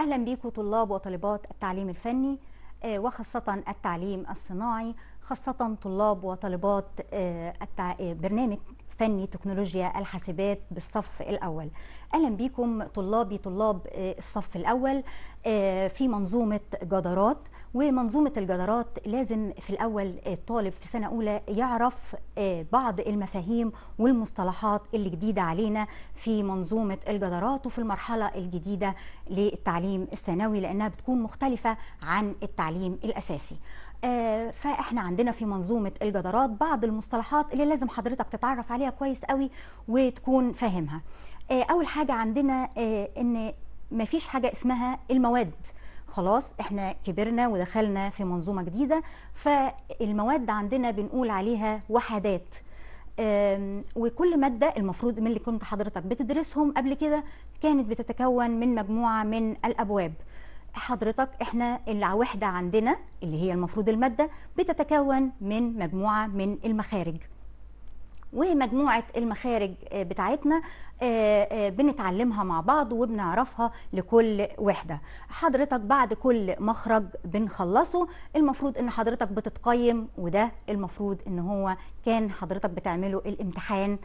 أهلا بيكم طلاب وطالبات التعليم الفني آه، وخاصة التعليم الصناعي خاصة طلاب وطالبات آه، آه، برنامج فني تكنولوجيا الحاسبات بالصف الاول اهلا بيكم طلابي طلاب آه، الصف الاول آه، في منظومه جدارات ومنظومه الجدارات لازم في الاول آه، الطالب في سنه اولى يعرف بعض المفاهيم والمصطلحات اللي جديده علينا في منظومه الجدارات وفي المرحله الجديده للتعليم الثانوي لانها بتكون مختلفه عن التعليم الاساسي آه، فاحنا عندنا في منظومه الجدارات بعض المصطلحات اللي لازم حضرتك تتعرف عليها كويس قوي وتكون فاهمها آه، اول حاجه عندنا آه، ان مفيش حاجه اسمها المواد خلاص احنا كبرنا ودخلنا في منظومه جديده فالمواد عندنا بنقول عليها وحدات وكل ماده المفروض من اللي كنت حضرتك بتدرسهم قبل كده كانت بتتكون من مجموعه من الابواب حضرتك احنا الوحده عندنا اللي هي المفروض الماده بتتكون من مجموعه من المخارج ومجموعة المخارج آه، بتاعتنا آه، آه، بنتعلمها مع بعض وبنعرفها لكل وحدة حضرتك بعد كل مخرج بنخلصه المفروض ان حضرتك بتتقيم وده المفروض ان هو كان حضرتك بتعمله الامتحان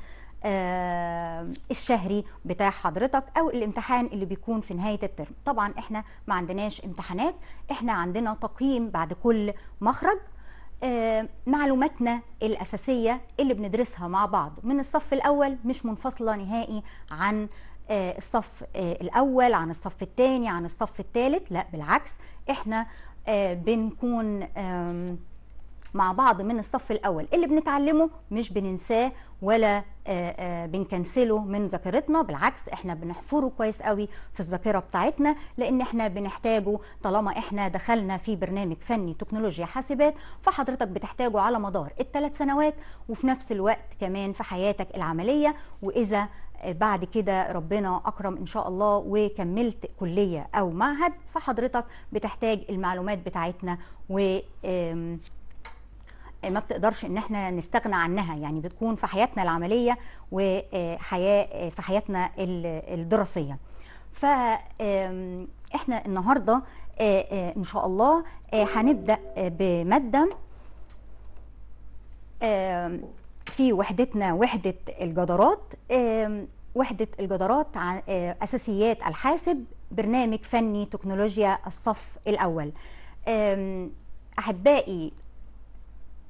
آه، الشهري بتاع حضرتك او الامتحان اللي بيكون في نهايه الترم طبعا احنا ما عندناش امتحانات احنا عندنا تقييم بعد كل مخرج آه، معلوماتنا الاساسيه اللي بندرسها مع بعض من الصف الاول مش منفصله نهائي عن آه، الصف الاول عن الصف الثاني عن الصف الثالث لا بالعكس احنا بنكون مع بعض من الصف الاول اللي بنتعلمه مش بننساه ولا آه، آه، بنكنسله من ذاكرتنا بالعكس احنا بنحفره كويس قوي في الذاكره بتاعتنا لان احنا بنحتاجه طالما احنا دخلنا في برنامج فني تكنولوجيا حاسبات فحضرتك بتحتاجه على مدار الثلاث سنوات وفي نفس الوقت كمان في حياتك العمليه واذا آه، بعد كده ربنا اكرم ان شاء الله وكملت كليه او معهد فحضرتك بتحتاج المعلومات بتاعتنا و ما بتقدرش ان احنا نستغنى عنها يعني بتكون في حياتنا العمليه وحياه في حياتنا الدراسيه احنا النهارده آه، آه، ان شاء الله آه، هنبدا بماده في وحدتنا وحده الجدارات وحده الجدارات اساسيات الحاسب برنامج فني تكنولوجيا الصف الاول احبائي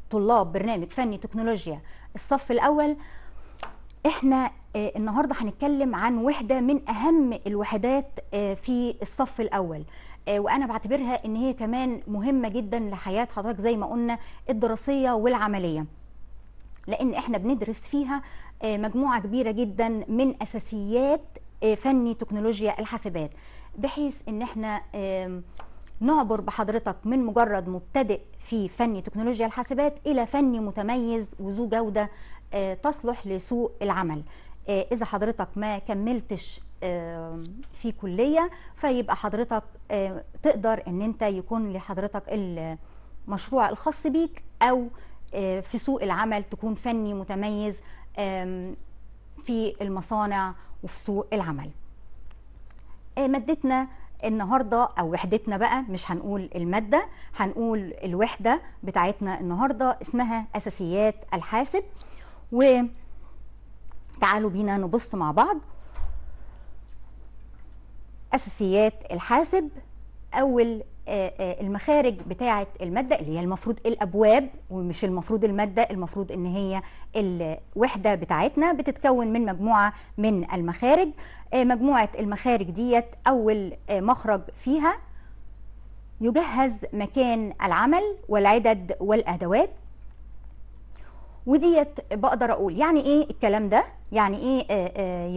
طلاب برنامج فني تكنولوجيا الصف الاول احنا آه، النهارده هنتكلم عن وحده من اهم الوحدات آه، في الصف الاول آه، وانا بعتبرها ان هي كمان مهمه جدا لحياه حضرتك زي ما قلنا الدراسيه والعمليه لان احنا بندرس فيها مجموعه كبيره جدا من اساسيات فني تكنولوجيا الحاسبات بحيث ان احنا نعبر بحضرتك من مجرد مبتدئ في فن تكنولوجيا الحاسبات إلى فن متميز وذو جودة آه، تصلح لسوق العمل آه، إذا حضرتك ما كملتش آه، في كلية فيبقى حضرتك تقدر أن أنت يكون لحضرتك المشروع الخاص بيك أو في سوق العمل تكون فني متميز في المصانع وفي سوق العمل مادتنا النهارده او وحدتنا بقى مش هنقول الماده هنقول الوحده بتاعتنا النهارده اسمها اساسيات الحاسب وتعالوا بينا نبص مع بعض اساسيات الحاسب اول آه، آه، المخارج بتاعه الماده اللي هي المفروض الابواب ومش المفروض الماده المفروض ان هي الوحده بتاعتنا بتتكون من مجموعه من المخارج آه، مجموعه المخارج ديت اول مخرج فيها يجهز مكان العمل والعدد والادوات وديت بقدر اقول يعني ايه الكلام ده يعني ايه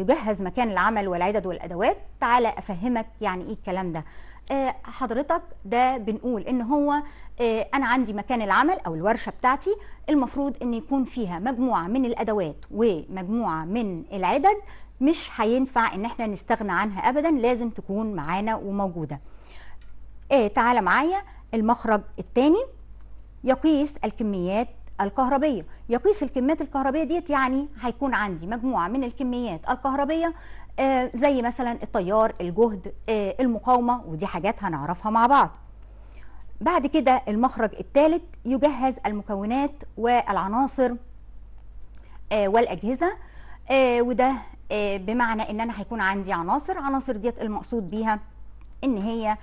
يجهز مكان العمل والعدد والادوات تعالى افهمك يعني ايه الكلام ده آه، حضرتك ده بنقول ان هو آه، انا عندي مكان العمل او الورشه بتاعتي المفروض ان يكون فيها مجموعه من الادوات ومجموعه من العدد مش هينفع ان احنا نستغنى عنها ابدا لازم تكون معانا وموجوده ايه تعالى معايا المخرج الثاني يقيس الكميات الكهربيه يقيس الكميات الكهربيه ديت يعني هيكون عندي مجموعه من الكميات الكهربيه آه، زي مثلا التيار الجهد آه، المقاومة ودي حاجات هنعرفها مع بعض بعد كده المخرج الثالث يجهز المكونات والعناصر آه، والأجهزة وده بمعنى ان انا هيكون عندي عناصر عناصر ديت المقصود بيها ان هي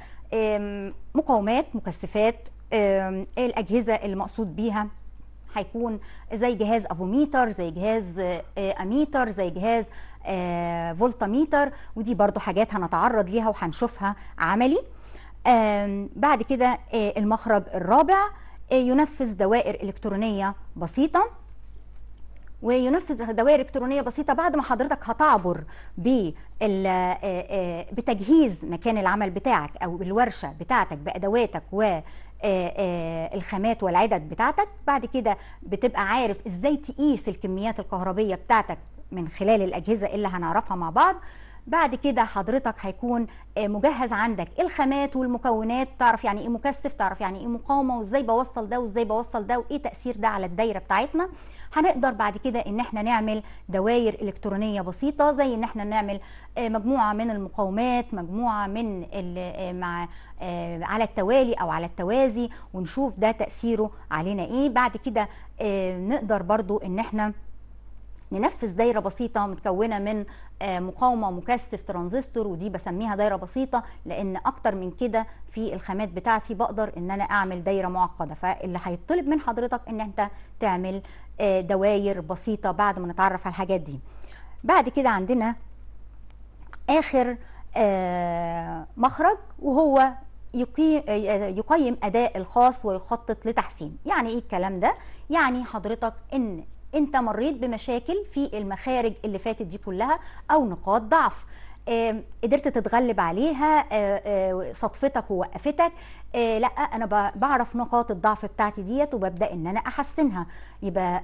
مقاومات مكثفات الاجهزه المقصود بيها هيكون زي جهاز افوميتر زي جهاز آه، آه، اميتر زي جهاز آه، فولتاميتر ودي برضو حاجات هنتعرض ليها وهنشوفها عملي بعد كده المخرج الرابع ينفذ دوائر الكترونيه بسيطه وينفذ دوائر إلكترونية بسيطة بعد ما حضرتك هتعبر آه، آه، بتجهيز مكان العمل بتاعك أو الورشة بتاعتك بأدواتك و آه، الخامات والعدد بتاعتك بعد كده بتبقى عارف ازاي تقيس الكميات الكهربيه بتاعتك من خلال الاجهزه اللي هنعرفها مع بعض بعد كده حضرتك هيكون آه، مجهز عندك الخامات والمكونات تعرف يعني ايه مكثف تعرف يعني ايه مقاومه وازاي بوصل ده وازاي بوصل ده وايه تاثير ده على الدايره بتاعتنا هنقدر بعد كده ان احنا نعمل دوائر الكترونيه بسيطه زي ان احنا نعمل آه، مجموعه من المقاومات مجموعه من آه، مع على التوالي او على التوازي ونشوف ده تاثيره علينا ايه بعد كده نقدر برضو ان احنا ننفذ دايره بسيطه متكونه من آه، مقاومه مكثف ترانزستور ودي بسميها دايره بسيطه لان اكتر من كده في الخامات بتاعتي بقدر ان انا اعمل دايره معقده فاللي هيطلب من حضرتك ان انت تعمل آه، دواير بسيطه بعد ما نتعرف على الحاجات دي بعد كده عندنا اخر آه، مخرج وهو يقيم اداء الخاص ويخطط لتحسين يعني ايه الكلام ده يعني حضرتك ان انت مريت بمشاكل في المخارج اللي فاتت دي كلها او نقاط ضعف قدرت تتغلب عليها آه، آه، صدفتك ووقفتك آه، لا انا بعرف نقاط الضعف بتاعتي ديت وببدا ان انا احسنها يبقى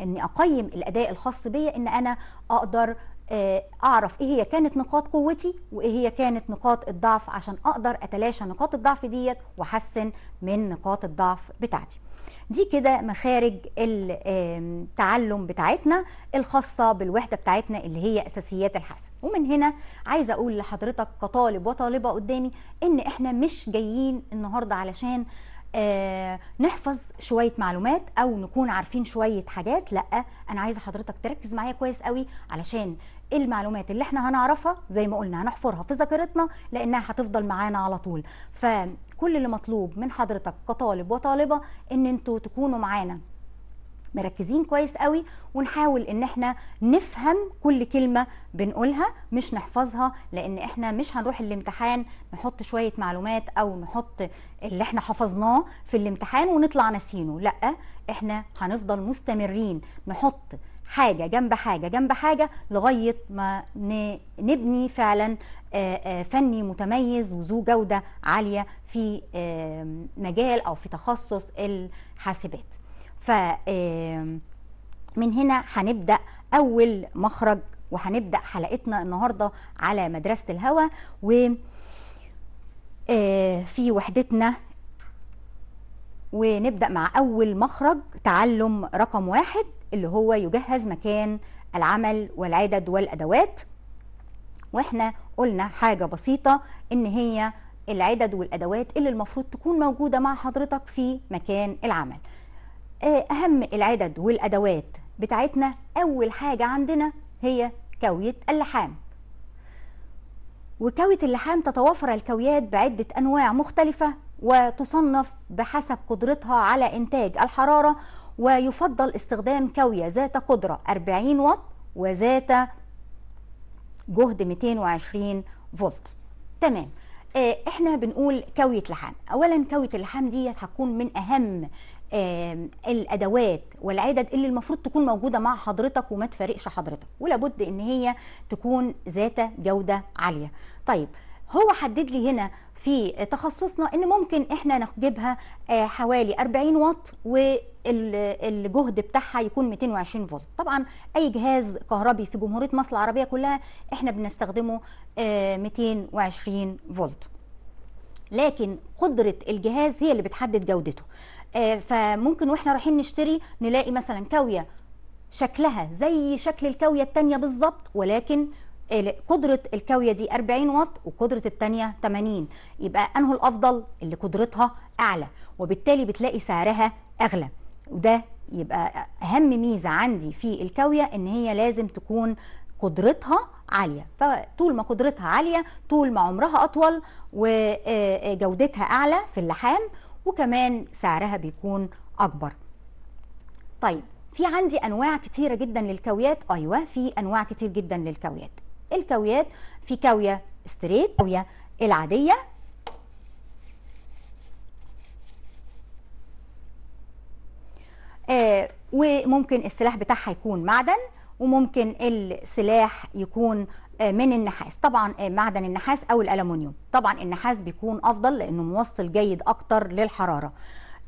اني اقيم الاداء الخاص بيا ان انا اقدر آه، اعرف ايه هي كانت نقاط قوتي وايه هي كانت نقاط الضعف عشان اقدر اتلاشى نقاط الضعف ديت واحسن من نقاط الضعف بتاعتي دي كده مخارج التعلم بتاعتنا الخاصة بالوحدة بتاعتنا اللي هي أساسيات الحسن ومن هنا عايزة أقول لحضرتك كطالب وطالبة قدامي إن إحنا مش جايين النهاردة علشان آه، نحفظ شويه معلومات او نكون عارفين شويه حاجات لا انا عايزه حضرتك تركز معايا كويس قوي علشان المعلومات اللي احنا هنعرفها زي ما قلنا هنحفرها في ذاكرتنا لانها هتفضل معانا على طول فكل اللي مطلوب من حضرتك كطالب وطالبه ان انتوا تكونوا معانا مركزين كويس قوي ونحاول ان احنا نفهم كل كلمه بنقولها مش نحفظها لان احنا مش هنروح الامتحان نحط شويه معلومات او نحط اللي احنا حفظناه في الامتحان ونطلع ناسينه لا احنا هنفضل مستمرين نحط حاجه جنب حاجه جنب حاجه لغايه ما نبني فعلا فني متميز وذو جوده عاليه في مجال او في تخصص الحاسبات ف من هنا هنبدا اول مخرج وهنبدا حلقتنا النهارده على مدرسه الهوى و في وحدتنا ونبدا مع اول مخرج تعلم رقم واحد اللي هو يجهز مكان العمل والعدد والادوات واحنا قلنا حاجه بسيطه ان هي العدد والادوات اللي المفروض تكون موجوده مع حضرتك في مكان العمل آه، أهم العدد والأدوات بتاعتنا أول حاجة عندنا هي كاوية اللحام وكاوية اللحام تتوافر الكويات بعدة أنواع مختلفة وتصنف بحسب قدرتها على إنتاج الحرارة ويفضل استخدام كاوية ذات قدرة 40 واط وذات جهد 220 فولت تمام آه، احنا بنقول كاوية لحام اولا كاوية اللحام دي هتكون من اهم الادوات والعدد اللي المفروض تكون موجوده مع حضرتك وما تفارقش حضرتك ولابد ان هي تكون ذات جوده عاليه طيب هو حدد لي هنا في تخصصنا ان ممكن احنا نجيبها آه، حوالي 40 واط والجهد بتاعها يكون 220 فولت طبعا اي جهاز كهربي في جمهوريه مصر العربيه كلها احنا بنستخدمه 220 آه، فولت لكن قدره الجهاز هي اللي بتحدد جودته آه، فممكن واحنا رايحين نشتري نلاقي مثلا كاويه شكلها زي شكل الكاويه الثانيه بالظبط ولكن قدرة الكاوية دي 40 واط وقدرة التانية 80 يبقى أنه الأفضل اللي قدرتها أعلى وبالتالي بتلاقي سعرها أغلى وده يبقى أهم ميزة عندي في الكاوية إن هي لازم تكون قدرتها عالية فطول ما قدرتها عالية طول ما عمرها أطول وجودتها أعلى في اللحام وكمان سعرها بيكون أكبر طيب في عندي أنواع كتيرة جدا للكويات أيوة في أنواع كتير جدا للكويات الكويات في كاوية ستريت كاوية العادية آه وممكن السلاح بتاعها يكون معدن وممكن السلاح يكون آه، من النحاس طبعا آه، معدن النحاس او الالومنيوم طبعا النحاس بيكون افضل لانه موصل جيد اكتر للحراره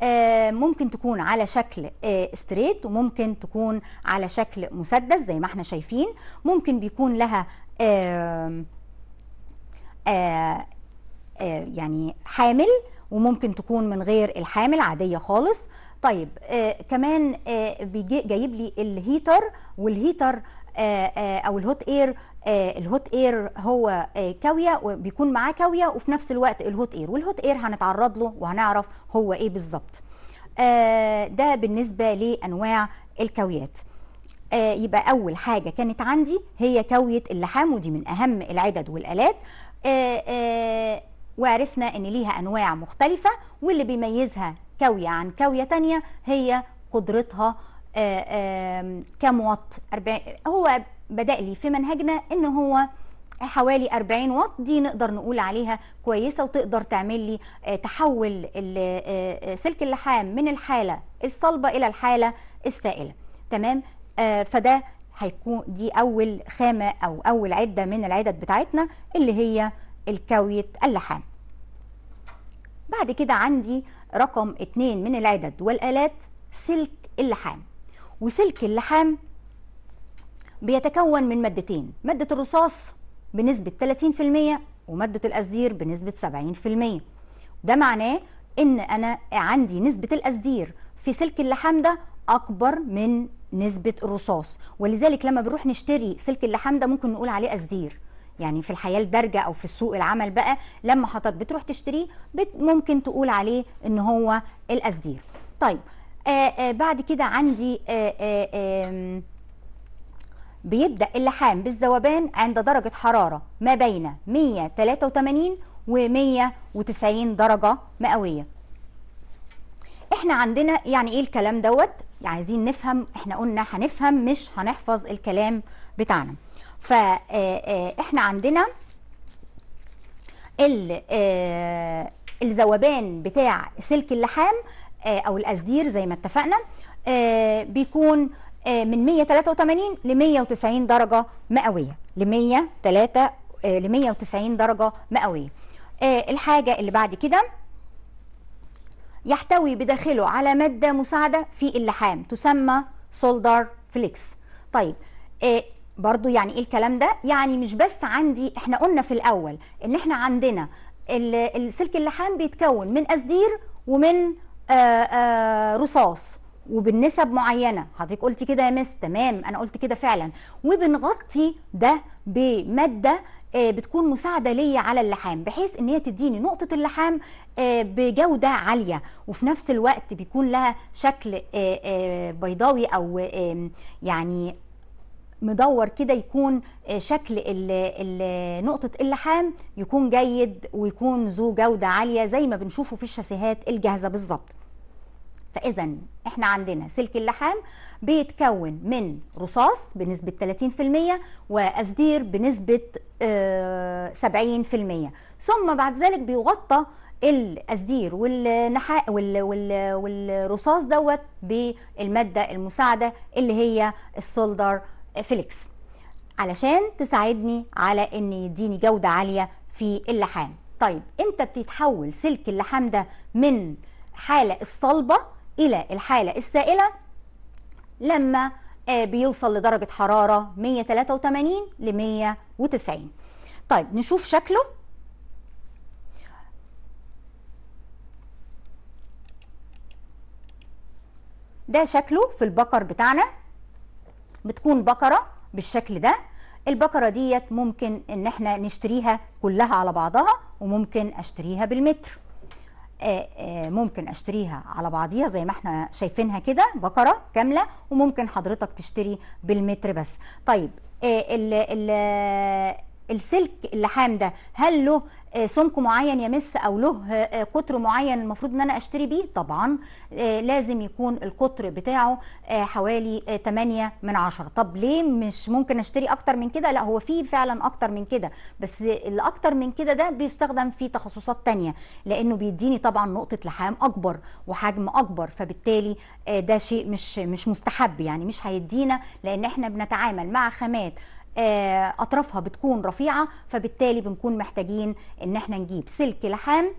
آه، ممكن تكون على شكل ستريت وممكن تكون على شكل مسدس زي ما احنا شايفين ممكن بيكون لها يعني حامل وممكن تكون من غير الحامل عادية خالص طيب كمان آه جايب لي الهيتر والهيتر او الهوت اير آه، الهوت اير هو آه، كاويه وبيكون معاه كاويه وفي نفس الوقت الهوت اير والهوت اير هنتعرض له وهنعرف هو ايه بالظبط آه، ده بالنسبه لانواع الكاويات يبقى اول حاجه كانت عندي هي كاويه اللحام ودي من اهم العدد والالات وعرفنا ان ليها انواع مختلفه واللي بيميزها كاويه عن كاويه تانية هي قدرتها كموط هو بدأ لي في منهجنا ان هو حوالي 40 واط دي نقدر نقول عليها كويسه وتقدر تعمل لي آه، تحول آه، آه، سلك اللحام من الحاله الصلبه الى الحاله السائله تمام فده هيكون دي اول خامه او اول عده من العدد بتاعتنا اللي هي الكاويه اللحام بعد كده عندي رقم اتنين من العدد والالات سلك اللحام وسلك اللحام بيتكون من مادتين مادة الرصاص بنسبة 30% ومادة الأسدير بنسبة 70% ده معناه إن أنا عندي نسبة الأسدير في سلك اللحام ده أكبر من نسبة الرصاص ولذلك لما بنروح نشتري سلك اللحام ده ممكن نقول عليه أسدير يعني في الحياة الدارجة أو في سوق العمل بقى لما حضرتك بتروح تشتريه ممكن تقول عليه إن هو الأسدير طيب آآ آه، آآ آه، بعد كده عندي آآ آه، آآ بيبدأ اللحام بالذوبان عند درجة حرارة ما بين 183 و 190 درجة مئوية احنا عندنا يعني ايه الكلام دوت يعني عايزين نفهم احنا قلنا هنفهم مش هنحفظ الكلام بتاعنا آه، آه، احنا عندنا آه، الذوبان بتاع سلك اللحام او الاسدير زي ما اتفقنا بيكون آه، من 183 ل 190 درجة مئوية ل 103 آه، ل 190 درجة مئوية آه، الحاجة اللي بعد كده يحتوي بداخله على مادة مساعدة في اللحام تسمى سولدر فليكس طيب برضو يعني ايه الكلام ده يعني مش بس عندي احنا قلنا في الاول ان احنا عندنا السلك اللحام بيتكون من اسدير ومن رصاص وبالنسب معينه حضرتك قلتي كده يا مس تمام انا قلت كده فعلا وبنغطي ده بماده آه، بتكون مساعده ليا على اللحام بحيث ان هي تديني نقطه اللحام آه، بجوده عاليه وفي نفس الوقت بيكون لها شكل آه، بيضاوي او يعني مدور كده يكون شكل نقطة اللحام يكون جيد ويكون ذو جودة عالية زي ما بنشوفه في الشاسيهات الجاهزة بالظبط فإذا إحنا عندنا سلك اللحام بيتكون من رصاص بنسبة 30% وأسدير بنسبة 70% آه، ثم بعد ذلك بيغطى الاسدير والنحاء والرصاص دوت بالماده المساعده اللي هي السولدر فيليكس علشان تساعدني على ان يديني جوده عاليه في اللحام طيب امتى بتتحول سلك اللحام ده من حاله الصلبه إلى الحالة السائلة لما آه، بيوصل لدرجة حرارة 183 ل 190 طيب نشوف شكله ده شكله في البقر بتاعنا بتكون بقرة بالشكل ده البقرة ديت ممكن ان احنا نشتريها كلها على بعضها وممكن اشتريها بالمتر آه، آه، ممكن اشتريها على بعضيها زي ما احنا شايفينها كده بقرة كاملة وممكن حضرتك تشتري بالمتر بس طيب آه، السلك اللحام ده هل له آه، سمك معين يمس او له آه، آه، قطر معين المفروض ان انا اشتري بيه طبعا لازم يكون القطر بتاعه حوالي 8 من 10 طب ليه مش ممكن اشتري اكتر من كده لا هو في فعلا اكتر من كده بس الاكتر من كده ده بيستخدم في تخصصات تانية لانه بيديني طبعا نقطة لحام اكبر وحجم اكبر فبالتالي ده شيء مش مش مستحب يعني مش هيدينا لان احنا بنتعامل مع خامات آه، اطرافها بتكون رفيعه فبالتالي بنكون محتاجين ان احنا نجيب سلك لحام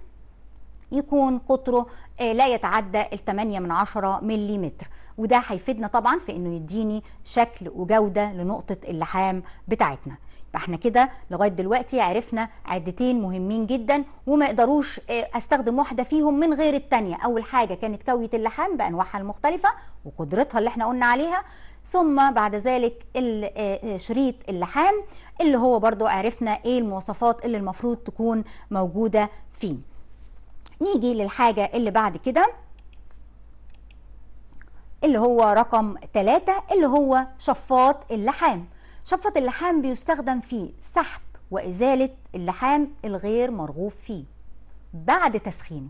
يكون قطره آه، لا يتعدى ال 8 من 10 ملم وده هيفيدنا طبعا في انه يديني شكل وجوده لنقطه اللحام بتاعتنا احنا كده لغايه دلوقتي عرفنا عدتين مهمين جدا وما اقدروش آه، استخدم واحده فيهم من غير الثانيه اول حاجه كانت كويه اللحام بانواعها المختلفه وقدرتها اللي احنا قلنا عليها ثم بعد ذلك آه، آه، شريط اللحام اللي هو برضو عرفنا ايه المواصفات اللي المفروض تكون موجودة فيه نيجي للحاجة اللي بعد كده اللي هو رقم ثلاثة اللي هو شفاط اللحام شفاط اللحام بيستخدم في سحب وإزالة اللحام الغير مرغوب فيه بعد تسخينه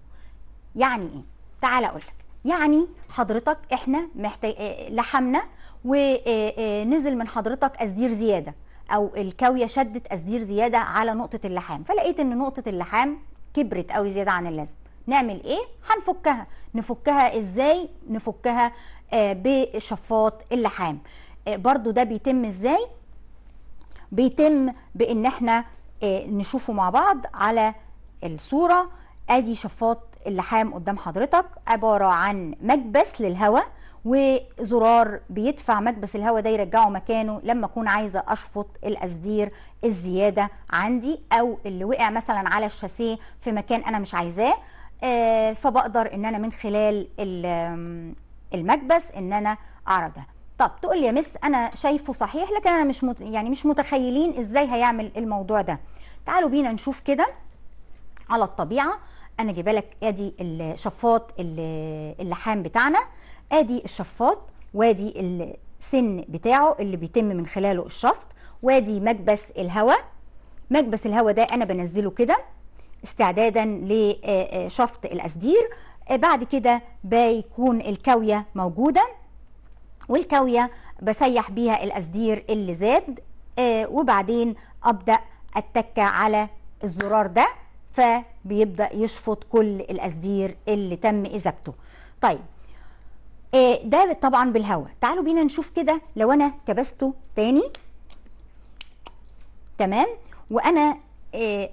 يعني ايه؟ تعال أقولك يعني حضرتك احنا محتاج آه، لحمنا ونزل آه، آه، من حضرتك أسدير زيادة أو الكاوية شدت أسدير زيادة على نقطة اللحام فلقيت إن نقطة اللحام كبرت قوي زيادة عن اللازم نعمل إيه؟ هنفكها نفكها إزاي؟ نفكها بشفاط اللحام برضو ده بيتم إزاي؟ بيتم بإن احنا نشوفه مع بعض على الصورة ادي شفاط اللحام قدام حضرتك عبارة عن مكبس للهواء وزرار بيدفع مكبس الهواء ده يرجعه مكانه لما اكون عايزه اشفط الاسدير الزياده عندي او اللي وقع مثلا على الشاسيه في مكان انا مش عايزاه آه، فبقدر ان انا من خلال المكبس ان انا اعرضها طب تقول لي يا مس انا شايفه صحيح لكن انا مش مت... يعني مش متخيلين ازاي هيعمل الموضوع ده تعالوا بينا نشوف كده على الطبيعه انا جايبه لك ادي الشفاط اللحام بتاعنا ادي الشفاط وادي السن بتاعه اللي بيتم من خلاله الشفط وادي مكبس الهواء مكبس الهواء ده انا بنزله كده استعدادا لشفط آه، آه، الاسدير آه، بعد كده بيكون الكاويه موجوده والكاويه بسيح بيها الاسدير اللي زاد وبعدين ابدا اتك على الزرار ده فبيبدا يشفط كل الاسدير اللي تم اذابته طيب ده آه، طبعا بالهواء تعالوا بينا نشوف كده لو انا كبسته تاني تمام وانا آه،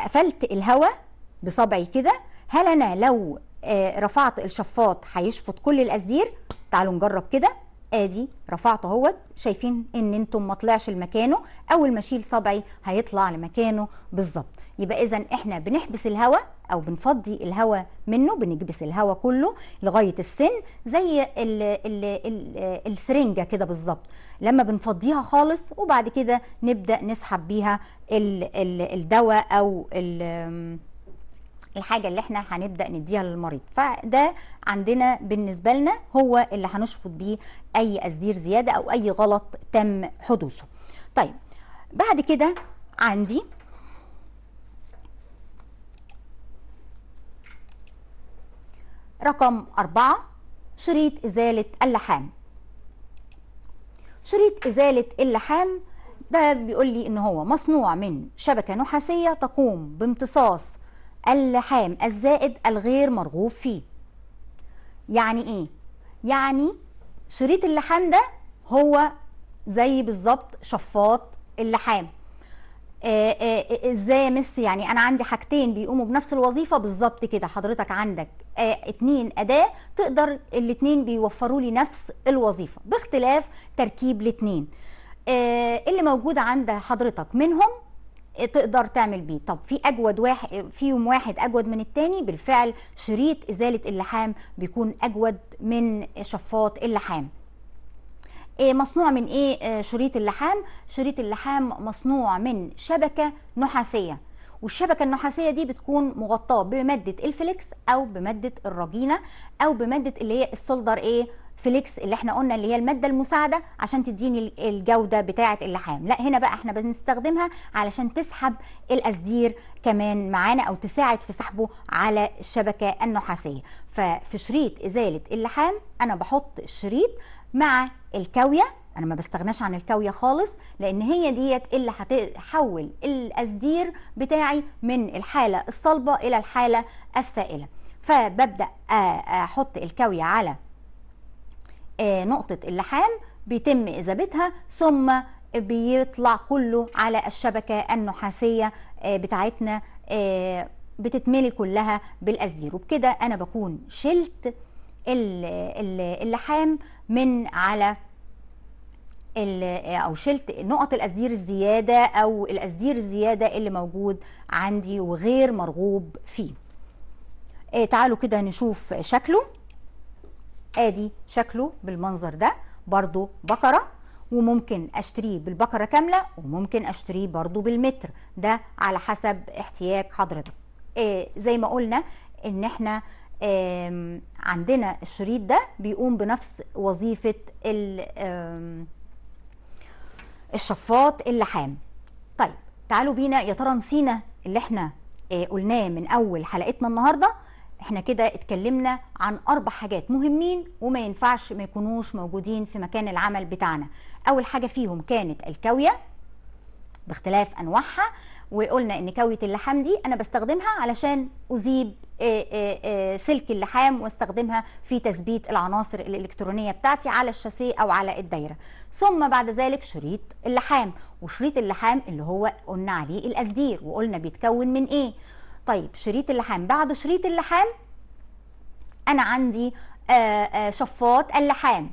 قفلت الهواء بصبعي كده هل انا لو آه، رفعت الشفاط هيشفط كل الاسدير تعالوا نجرب كده ادي رفعت اهوت شايفين ان انتم ما طلعش لمكانه اول ما اشيل صبعي هيطلع لمكانه بالظبط يبقى اذا احنا بنحبس الهواء او بنفضي الهواء منه بنكبس الهواء كله لغايه السن زي الـ الـ الـ السرنجه كده بالظبط لما بنفضيها خالص وبعد كده نبدا نسحب بيها الدواء او الحاجه اللي احنا هنبدا نديها للمريض فده عندنا بالنسبه لنا هو اللي هنشفط بيه اي تسدير زياده او اي غلط تم حدوثه طيب بعد كده عندي رقم أربعة شريط إزالة اللحام شريط إزالة اللحام ده بيقول لي إن هو مصنوع من شبكة نحاسية تقوم بامتصاص اللحام الزائد الغير مرغوب فيه يعني ايه يعني شريط اللحام ده هو زي بالظبط شفاط اللحام آه، آه، آه، ازاي يا مس يعني انا عندي حاجتين بيقوموا بنفس الوظيفه بالظبط كده حضرتك عندك اتنين اداه تقدر الاتنين بيوفروا لي نفس الوظيفه باختلاف تركيب الاتنين اللي موجود عند حضرتك منهم تقدر تعمل بيه طب في اجود واحد فيهم واحد اجود من التاني بالفعل شريط ازاله اللحام بيكون اجود من شفاط اللحام إيه، مصنوع من ايه آه، شريط اللحام شريط اللحام مصنوع من شبكه نحاسيه والشبكه النحاسيه دي بتكون مغطاه بماده الفليكس او بماده الرجينه او بماده اللي هي السولدر ايه فليكس اللي احنا قلنا اللي هي الماده المساعده عشان تديني الجوده بتاعه اللحام لا هنا بقى احنا بنستخدمها علشان تسحب الاسدير كمان معانا او تساعد في سحبه على الشبكه النحاسيه ففي شريط ازاله اللحام انا بحط الشريط مع الكاويه انا ما بستغناش عن الكاويه خالص لان هي ديت اللي هتحول الاسدير بتاعي من الحاله الصلبه الى الحاله السائله فببدا احط الكاويه على نقطه اللحام بيتم اذابتها ثم بيطلع كله على الشبكه النحاسيه بتاعتنا بتتملي كلها بالاسدير وبكده انا بكون شلت اللحام من على او شلت نقط الاسدير الزياده او الاسدير الزياده اللي موجود عندي وغير مرغوب فيه آه، تعالوا كده نشوف شكله ادي شكله بالمنظر ده برضو بقره وممكن اشتريه بالبقره كامله وممكن اشتريه برضو بالمتر ده على حسب احتياج حضرتك آه، زي ما قلنا ان احنا عندنا الشريط ده بيقوم بنفس وظيفه ال الشفاط اللحام طيب تعالوا بينا يا ترى نسينا اللي احنا اه قلناه من اول حلقتنا النهارده احنا كده اتكلمنا عن اربع حاجات مهمين وما ينفعش ما يكونوش موجودين في مكان العمل بتاعنا اول حاجه فيهم كانت الكاويه باختلاف انواعها وقلنا ان كاويه اللحام دي انا بستخدمها علشان ازيب سلك اللحام واستخدمها في تثبيت العناصر الالكترونيه بتاعتي على الشاسيه او على الدايره ثم بعد ذلك شريط اللحام وشريط اللحام اللي هو قلنا عليه الاسدير وقلنا بيتكون من ايه طيب شريط اللحام بعد شريط اللحام انا عندي شفاط اللحام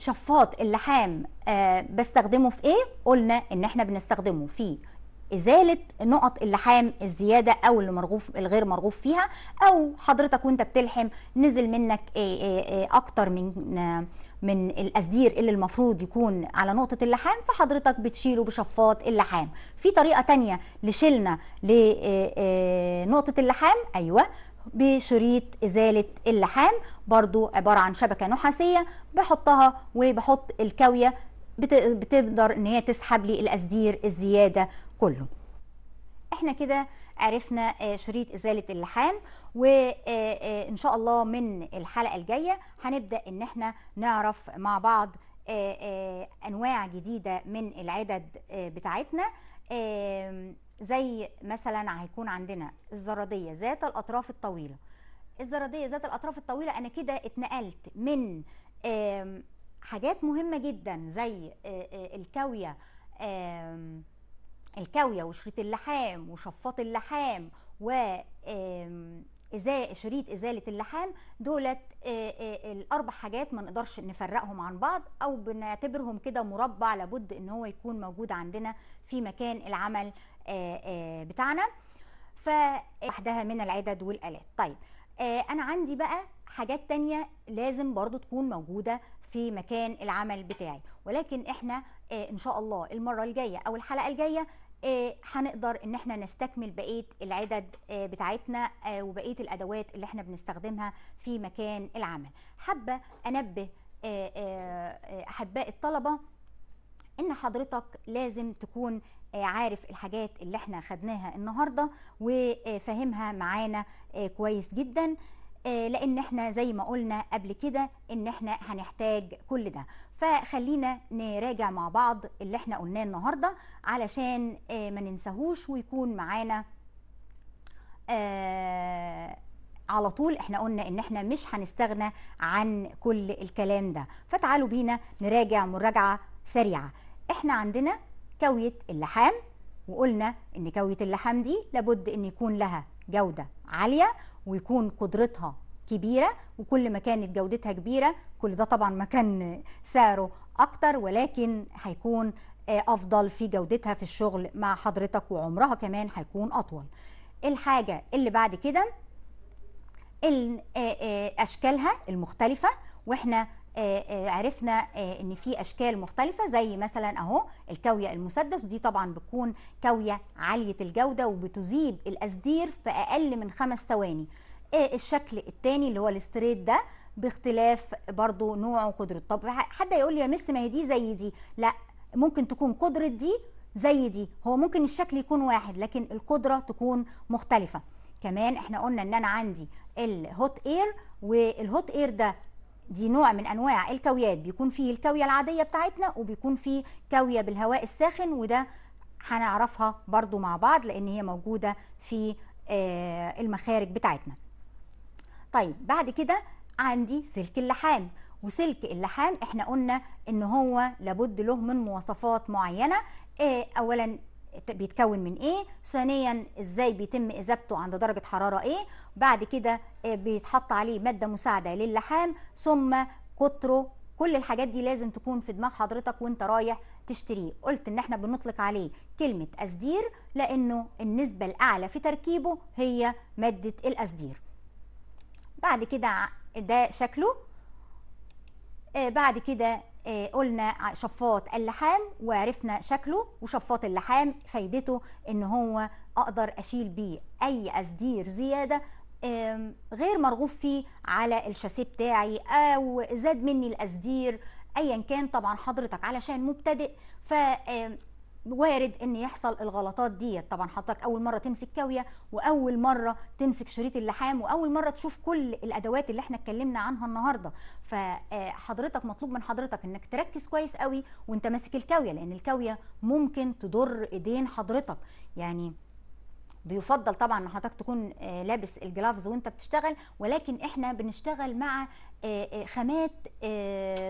شفاط اللحام آه، بستخدمه في ايه قلنا ان احنا بنستخدمه في ازاله نقط اللحام الزياده او اللي الغير مرغوب فيها او حضرتك وانت بتلحم نزل منك آه، آه، اكتر من من الاسدير اللي المفروض يكون على نقطه اللحام فحضرتك بتشيله بشفاط اللحام في طريقه تانية لشيلنا لنقطه اللحام ايوه بشريط إزالة اللحام برضو عبارة عن شبكة نحاسية بحطها وبحط الكاوية بتقدر ان هي تسحب لي الاسدير الزيادة كله احنا كده عرفنا آه، شريط ازالة اللحام وان آه، آه، شاء الله من الحلقة الجاية هنبدأ ان احنا نعرف مع بعض انواع جديدة من العدد بتاعتنا زي مثلا هيكون عندنا الزرديه ذات الاطراف الطويله الزرديه ذات الاطراف الطويله انا كده اتنقلت من حاجات مهمه جدا زي الكاويه الكاويه وشريط اللحام وشفاط اللحام و إزاء شريط إزالة اللحام دولت الأربع حاجات ما نقدرش نفرقهم عن بعض أو بنعتبرهم كده مربع لابد إن هو يكون موجود عندنا في مكان العمل آه، آه، بتاعنا فواحدها آه، من العدد والآلات طيب أنا عندي بقى حاجات تانية لازم برضو تكون موجودة في مكان العمل بتاعي ولكن احنا ان شاء الله المرة الجاية او الحلقة الجاية هنقدر ان احنا نستكمل بقيه العدد بتاعتنا وبقيه الادوات اللي احنا بنستخدمها في مكان العمل حابه انبه احباء الطلبه ان حضرتك لازم تكون آه، عارف الحاجات اللي احنا خدناها النهارده وفاهمها معانا آه، كويس جدا آه، لان احنا زي ما قلنا قبل كده ان احنا هنحتاج كل ده فخلينا نراجع مع بعض اللي احنا قلناه النهارده علشان ما ننساهوش ويكون معانا على طول احنا قلنا ان احنا مش هنستغنى عن كل الكلام ده فتعالوا بينا نراجع مراجعه سريعه احنا عندنا كاوية اللحام وقلنا ان كاوية اللحام دي لابد ان يكون لها جودة عالية ويكون قدرتها كبيرة وكل ما كانت جودتها كبيرة كل ده طبعا ما كان سعره أكتر ولكن هيكون آه، أفضل في جودتها في الشغل مع حضرتك وعمرها كمان هيكون أطول الحاجة اللي بعد كده آه، آه، أشكالها المختلفة وإحنا آه، آه، عرفنا آه، ان في اشكال مختلفه زي مثلا اهو الكاويه المسدس ودي طبعا بتكون كاويه عاليه الجوده وبتذيب الاسدير في اقل من خمس ثواني الشكل الثاني اللي هو الاستريت ده باختلاف برضو نوعه وقدرته طب حد يقول لي يا مس ما هي دي زي دي لا ممكن تكون قدره دي زي دي هو ممكن الشكل يكون واحد لكن القدره تكون مختلفه كمان احنا قلنا ان انا عندي الهوت اير والهوت اير ده دي نوع من انواع الكويات بيكون فيه الكويه العاديه بتاعتنا وبيكون فيه كويه بالهواء الساخن وده هنعرفها برضو مع بعض لان هي موجوده في آه، المخارج بتاعتنا طيب بعد كده عندي سلك اللحام وسلك اللحام احنا قلنا ان هو لابد له من مواصفات معينه آه، اولا بيتكون من ايه ثانيا ازاي بيتم اذابته عند درجه حراره ايه بعد كده آه، بيتحط عليه ماده مساعده للحام ثم كتره كل الحاجات دي لازم تكون في دماغ حضرتك وانت رايح تشتريه قلت ان احنا بنطلق عليه كلمه اسدير لانه النسبه الاعلى في تركيبه هي ماده الاسدير بعد كده ده شكله آه، بعد كده آه، قلنا شفاط اللحام وعرفنا شكله وشفاط اللحام فايدته ان هو اقدر اشيل بيه اي اسدير زياده غير مرغوب فيه على الشاسيه بتاعي او زاد مني الاسدير ايا كان طبعا حضرتك علشان مبتدئ ف وارد ان يحصل الغلطات دي طبعا حضرتك اول مره تمسك كاويه واول مره تمسك شريط اللحام واول مره تشوف كل الادوات اللي احنا اتكلمنا عنها النهارده فحضرتك آه، مطلوب من حضرتك انك تركز كويس قوي وانت ماسك الكاويه لان الكاويه ممكن تضر ايدين حضرتك يعني بيفضل طبعا ان حضرتك تكون آه، لابس الجلافز وانت بتشتغل ولكن احنا بنشتغل مع آه، آه، خامات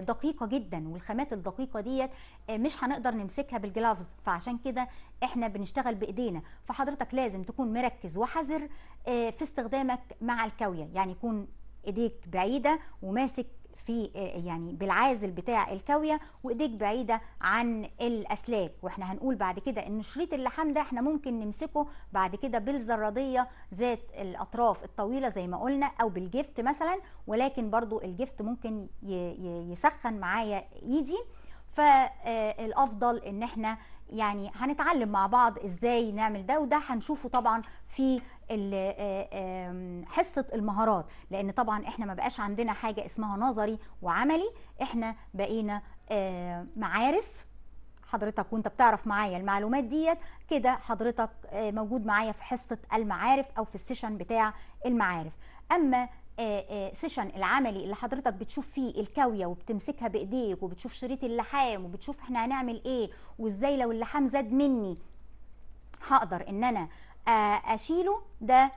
دقيقه جدا والخامات الدقيقه ديت مش هنقدر نمسكها بالجلافز فعشان كده احنا بنشتغل بايدينا فحضرتك لازم تكون مركز وحذر في استخدامك مع الكاويه يعني يكون ايديك بعيده وماسك في آه، يعني بالعازل بتاع الكاويه وايديك بعيده عن الاسلاك واحنا هنقول بعد كده ان شريط اللحام ده احنا ممكن نمسكه بعد كده بالزراديه ذات الاطراف الطويله زي ما قلنا او بالجفت مثلا ولكن برضو الجفت ممكن يسخن معايا ايدي فالافضل آه، ان احنا يعني هنتعلم مع بعض ازاي نعمل ده وده هنشوفه طبعا في آه، حصه المهارات لان طبعا احنا ما بقاش عندنا حاجه اسمها نظري وعملي احنا بقينا آه، معارف حضرتك وانت بتعرف معايا المعلومات ديت كده حضرتك آه، موجود معايا في حصه المعارف او في السيشن بتاع المعارف اما سيشن آه، آه، العملي اللي حضرتك بتشوف فيه الكاويه وبتمسكها بايديك وبتشوف شريط اللحام وبتشوف احنا هنعمل ايه وازاي لو اللحام زاد مني هقدر ان انا آه، اشيله ده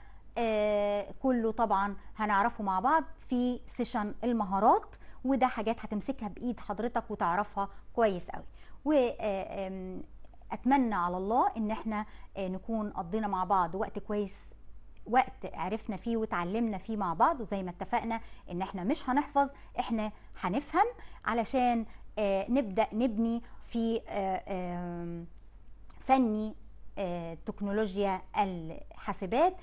كله طبعا هنعرفه مع بعض في سيشن المهارات وده حاجات هتمسكها بايد حضرتك وتعرفها كويس قوي واتمنى على الله ان احنا نكون قضينا مع بعض وقت كويس وقت عرفنا فيه وتعلمنا فيه مع بعض وزي ما اتفقنا ان احنا مش هنحفظ احنا هنفهم علشان آه، نبدا نبني في آه، فني آه، تكنولوجيا الحاسبات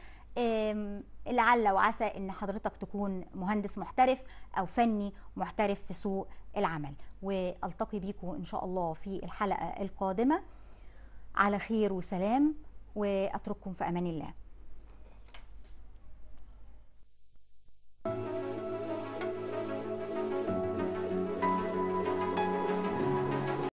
لعل وعسى ان حضرتك تكون مهندس محترف او فني محترف في سوق العمل والتقي بيكم ان شاء الله في الحلقه القادمه على خير وسلام واترككم في امان الله Thank you.